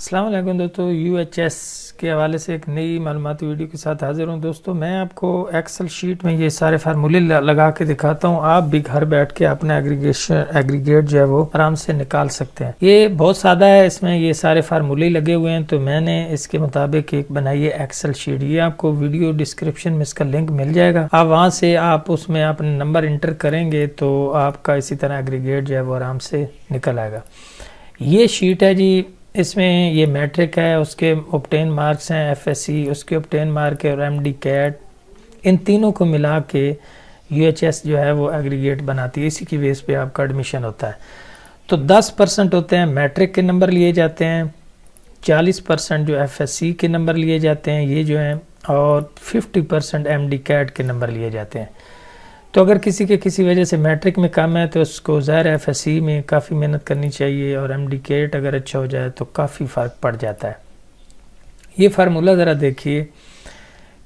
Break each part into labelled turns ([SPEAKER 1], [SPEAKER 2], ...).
[SPEAKER 1] असलम दोस्तों U H S के हवाले से एक नई मालूमती वीडियो के साथ हाज़िर हूँ दोस्तों मैं आपको एक्सल शीट में ये सारे फार्मूले लगा के दिखाता हूँ आप भी घर बैठ के अपना एग्रीगेशन एग्रीगेट जो है वो आराम से निकाल सकते हैं ये बहुत सादा है इसमें ये सारे फार्मूले लगे हुए हैं तो मैंने इसके मुताबिक एक बनाई है एक्सल शीट ये आपको वीडियो डिस्क्रिप्शन में इसका लिंक मिल जाएगा आप वहाँ से आप उसमें अपने नंबर इंटर करेंगे तो आपका इसी तरह एग्रीगेट जो है वो आराम से निकल आएगा ये शीट है जी इसमें ये मैट्रिक है उसके ऑप्टेन मार्क्स हैं सी उसके ऑप्टेन मार्क है और एम डी कैट इन तीनों को मिला के यू जो है वो एग्रीगेट बनाती है इसी की बेस पे आपका एडमिशन होता है तो 10 परसेंट होते हैं मैट्रिक के नंबर लिए जाते हैं 40 परसेंट जो सी के नंबर लिए जाते हैं ये जो हैं और 50 परसेंट एम कैट के नंबर लिए जाते हैं तो अगर किसी के किसी वजह से मैट्रिक में कम है तो उसको ज़ाहिर एफ एस सी e में काफ़ी मेहनत करनी चाहिए और एम डी केट अगर अच्छा हो जाए तो काफ़ी फ़र्क पड़ जाता है ये फार्मूला ज़रा देखिए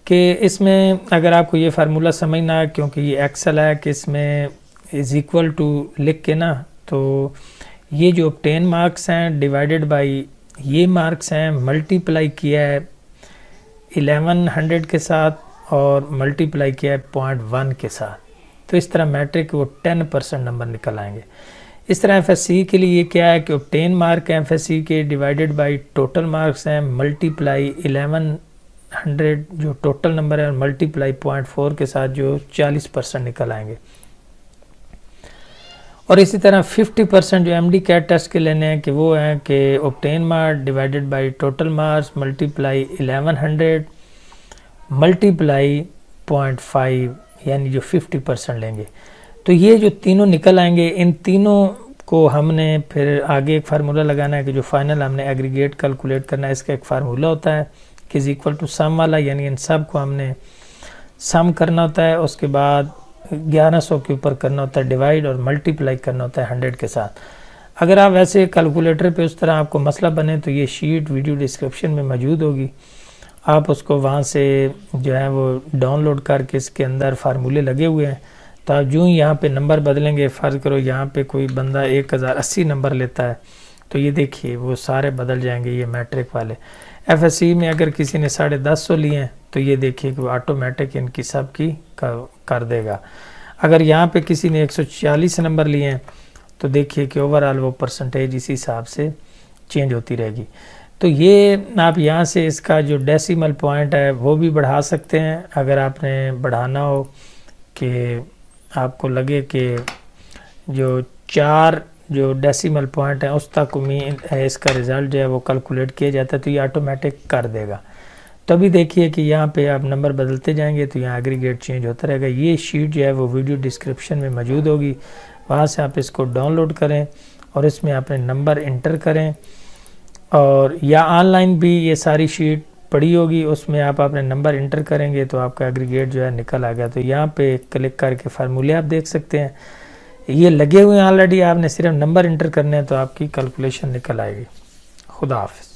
[SPEAKER 1] कि इसमें अगर आपको ये फार्मूला समझना है क्योंकि ये एक्सल है कि इसमें इज़ इक्वल टू लिख के ना तो ये जो टेन मार्क्स हैं डिवाइडेड बाई ये मार्क्स हैं मल्टीप्लाई किया है एलेवन हंड्रेड के साथ और मल्टीप्लाई किया है पॉइंट वन के साथ तो इस तरह मैट्रिक वो टेन परसेंट नंबर निकल आएंगे इस तरह एफ के लिए क्या है कि ऑप्टेन मार्क एफ एस के डिवाइडेड बाई टोटल मार्क्स हैं मल्टीप्लाई इलेवन हंड्रेड जो टोटल नंबर है और मल्टीप्लाई पॉइंट फोर के साथ जो चालीस परसेंट निकल आएंगे और इसी तरह फिफ्टी परसेंट जो एम डी कैट टेस्ट के लेने हैं कि वो हैं कि obtain mark divided by total marks multiply hundred multiply point five यानी जो 50 परसेंट लेंगे तो ये जो तीनों निकल आएंगे इन तीनों को हमने फिर आगे एक फार्मूला लगाना है कि जो फाइनल हमने एग्रीगेट कैलकुलेट करना है इसका एक फार्मूला होता है कि इज़ इक्वल टू सम वाला यानी इन सब को हमने सम करना होता है उसके बाद 1100 के ऊपर करना होता है डिवाइड और मल्टीप्लाई करना होता है 100 के साथ अगर आप वैसे कैलकुलेटर पे उस तरह आपको मसला बने तो ये शीट वीडियो डिस्क्रिप्शन में मौजूद होगी आप उसको वहाँ से जो है वो डाउनलोड करके इसके अंदर फार्मूले लगे हुए हैं तो आप जूँ यहाँ पे नंबर बदलेंगे फ़र्ज़ करो यहाँ पे कोई बंदा एक हज़ार अस्सी नंबर लेता है तो ये देखिए वो सारे बदल जाएंगे ये मैट्रिक वाले एफ एस सी में अगर किसी ने साढ़े दस सौ लिए हैं तो ये देखिए कि वो ऑटोमेटिक इनकी सब की कर देगा अगर यहाँ पे किसी ने एक सौ छियालीस नंबर लिए हैं तो देखिए कि ओवरऑल वो परसेंटेज इसी हिसाब से चेंज होती रहेगी तो ये आप यहाँ से इसका जो डेसिमल पॉइंट है वो भी बढ़ा सकते हैं अगर आपने बढ़ाना हो कि आपको लगे कि जो चार जो डेसिमल पॉइंट है उस तक उम्मीद है इसका रिज़ल्ट जो है वो कैलकुलेट किया जाता है तो ये ऑटोमेटिक कर देगा तभी देखिए कि यहाँ पे आप नंबर बदलते जाएंगे तो यहाँ एग्रीगेट चेंज होता रहेगा ये शीट जो है वो वीडियो डिस्क्रिप्शन में मौजूद होगी वहाँ से आप इसको डाउनलोड करें और इसमें आपने नंबर इंटर करें और या ऑनलाइन भी ये सारी शीट पड़ी होगी उसमें आप अपने नंबर इंटर करेंगे तो आपका एग्रीगेट जो है निकल आ गया तो यहाँ पे क्लिक करके फार्मूले आप देख सकते हैं ये लगे हुए हैं ऑलरेडी आपने सिर्फ नंबर इंटर करने हैं तो आपकी कैलकुलेशन निकल आएगी खुदा हाफ